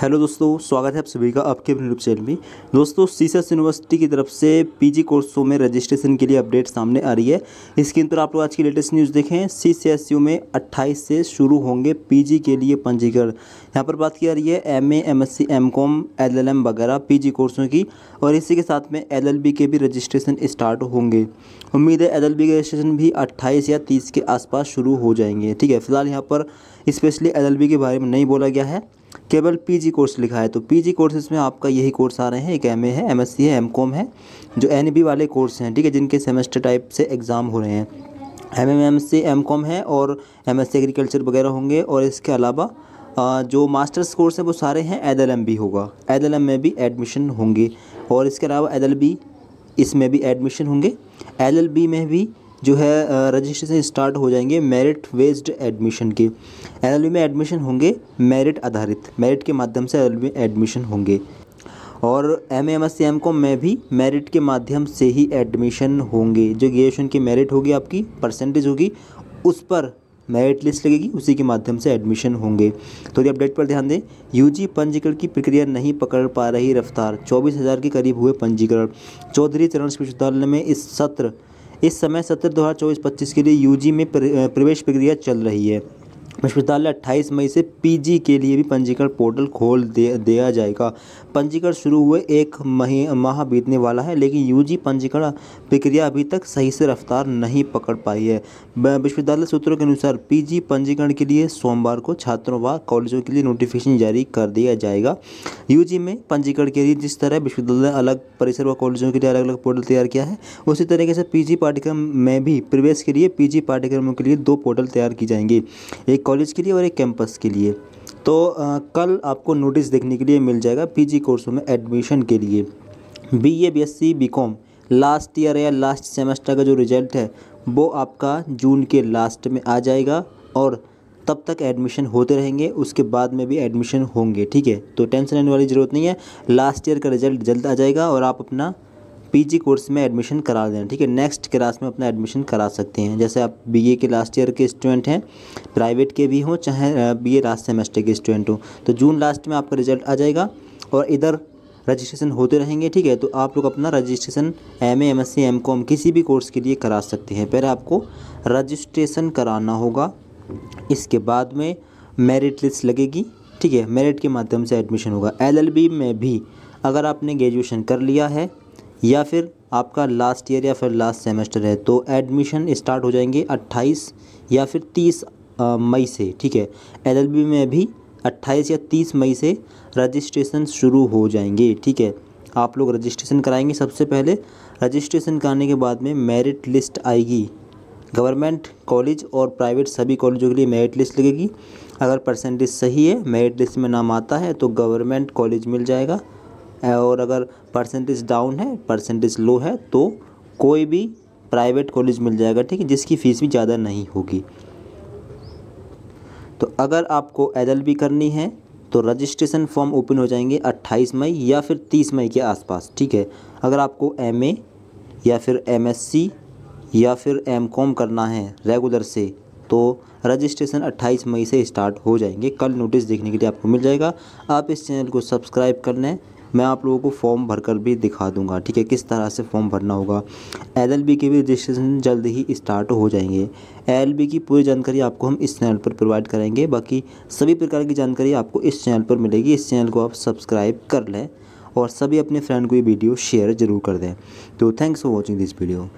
hello दोस्तों स्वागत है आप सभी का आपके अपने यूट्यूब चैनल में दोस्तों सीसस यूनिवर्सिटी की तरफ से पीजी कोर्सों में रजिस्ट्रेशन के लिए अपडेट सामने आ रही है इसके अंतर आप लोग आज की लेटेस्ट न्यूज़ देखें सी सी में 28 से शुरू होंगे पीजी के लिए पंजीकरण यहाँ पर बात की जा रही है M A M S C M com L L M वगैरह पी जी कोर्सों की और इसी के साथ में एल एल बी के भी रजिस्ट्रेशन स्टार्ट होंगे उम्मीद है एल एल बी के रजिस्ट्रेशन भी अट्ठाईस या तीस के आसपास शुरू हो जाएंगे ठीक है फिलहाल यहाँ पर स्पेशली एल एल बी के बारे में नहीं बोला गया है केवल पीजी कोर्स लिखा है तो पीजी कोर्सेज में आपका यही कोर्स आ रहे हैं एक एमए है एमएससी है एमकॉम है जो एनबी वाले कोर्स हैं ठीक है जिनके सेमेस्टर टाइप से एग्ज़ाम हो रहे हैं M M M M com है और एम एस एग्रीकल्चर वगैरह होंगे और इसके अलावा जो मास्टर्स कोर्स हैं वो सारे हैं एद एल एम होगा एद एल एम में भी एडमिशन होंगे और इसके अलावा एद एल बी इसमें भी एडमिशन होंगे एल एल बी में भी जो है रजिस्ट्रेशन स्टार्ट हो जाएंगे मेरिट वेस्ड एडमिशन के एल में एडमिशन होंगे मेरिट आधारित मेरिट के माध्यम से एल में एडमिशन होंगे और M M S C M को में भी मेरिट के माध्यम से ही एडमिशन होंगे जो ग्रेजुएशन की मेरिट होगी आपकी परसेंटेज होगी उस पर मेरिट लिस्ट लगेगी उसी के माध्यम से एडमिशन होंगे तो ये अपडेट पर ध्यान दें यूजी पंजीकरण की प्रक्रिया नहीं पकड़ पा रही रफ्तार चौबीस हज़ार के करीब हुए पंजीकरण चौधरी चरण विश्वविद्यालय में इस सत्र इस समय सत्र दो हज़ार चौबीस पच्चीस के लिए यू जी में प्रवेश प्रक्रिया चल रही है विश्वविद्यालय अट्ठाईस मई से पीजी के लिए भी पंजीकरण पोर्टल खोल दे दिया जाएगा पंजीकरण शुरू हुए एक मही माह बीतने वाला है लेकिन यूजी पंजीकरण प्रक्रिया अभी तक सही से रफ्तार नहीं पकड़ पाई है विश्वविद्यालय सूत्रों के अनुसार पीजी पंजीकरण के लिए सोमवार को छात्रों व कॉलेजों के लिए नोटिफिकेशन जारी कर दिया जाएगा यू में पंजीकरण के लिए जिस तरह विश्वविद्यालय अलग परिसर व कॉलेजों के लिए अलग अलग पोर्टल तैयार किया है उसी तरीके से पी पाठ्यक्रम में भी प्रवेश के लिए पी पाठ्यक्रमों के लिए दो पोर्टल तैयार की जाएंगी एक कॉलेज के लिए और एक कैंपस के लिए तो आ, कल आपको नोटिस देखने के लिए मिल जाएगा पीजी कोर्सों में एडमिशन के लिए BA BSc BCom last year या लास्ट सेमेस्टर का जो रिजल्ट है वो आपका जून के लास्ट में आ जाएगा और तब तक एडमिशन होते रहेंगे उसके बाद में भी एडमिशन होंगे ठीक है तो टेंशन लेने वाली ज़रूरत नहीं है लास्ट ईयर का रिजल्ट जल्द आ जाएगा और आप अपना पीजी कोर्स में एडमिशन करा दें ठीक है नेक्स्ट क्लास में अपना एडमिशन करा सकते हैं जैसे आप बीए के लास्ट ईयर के स्टूडेंट हैं प्राइवेट के भी हों चाहे बीए लास्ट सेमेस्टर के स्टूडेंट हों तो जून लास्ट में आपका रिजल्ट आ जाएगा और इधर रजिस्ट्रेशन होते रहेंगे ठीक है तो आप लोग अपना registration M M S C M com किसी भी कोर्स के लिए करा सकते हैं पहले आपको रजिस्ट्रेशन कराना होगा इसके बाद में मेरिट लिस्ट लगेगी ठीक है मेरिट के माध्यम से एडमिशन होगा एल में भी अगर आपने ग्रेजुएशन कर लिया है या फिर आपका लास्ट ईयर या फिर लास्ट सेमेस्टर है तो एडमिशन स्टार्ट हो जाएंगे 28 या फिर 30 मई से ठीक है एलएलबी में भी 28 या 30 मई से रजिस्ट्रेशन शुरू हो जाएंगे ठीक है आप लोग रजिस्ट्रेशन कराएंगे सबसे पहले रजिस्ट्रेशन कराने के बाद में मेरिट लिस्ट आएगी गवर्नमेंट कॉलेज और प्राइवेट सभी कॉलेजों के लिए मेरिट लिस्ट लगेगी अगर परसेंटेज सही है मेरिट लिस्ट में नाम आता है तो गवर्नमेंट कॉलेज मिल जाएगा और अगर परसेंटेज डाउन है परसेंटेज लो है तो कोई भी प्राइवेट कॉलेज मिल जाएगा ठीक है जिसकी फ़ीस भी ज़्यादा नहीं होगी तो अगर आपको एल बी करनी है तो रजिस्ट्रेशन फॉर्म ओपन हो जाएंगे 28 मई या फिर 30 मई के आसपास ठीक है अगर आपको एम या फिर एम या फिर एम करना है रेगुलर से तो रजिस्ट्रेशन 28 मई से स्टार्ट हो जाएंगे कल नोटिस देखने के लिए आपको मिल जाएगा आप इस चैनल को सब्सक्राइब कर लें मैं आप लोगों को फॉर्म भरकर भी दिखा दूंगा ठीक है किस तरह से फॉर्म भरना होगा एल के भी रजिस्ट्रेशन जल्द ही स्टार्ट हो जाएंगे एल की पूरी जानकारी आपको हम इस चैनल पर प्रोवाइड करेंगे बाकी सभी प्रकार की जानकारी आपको इस चैनल पर मिलेगी इस चैनल को आप सब्सक्राइब कर लें और सभी अपने फ्रेंड को ये वीडियो शेयर जरूर कर दें तो thanks for watching this video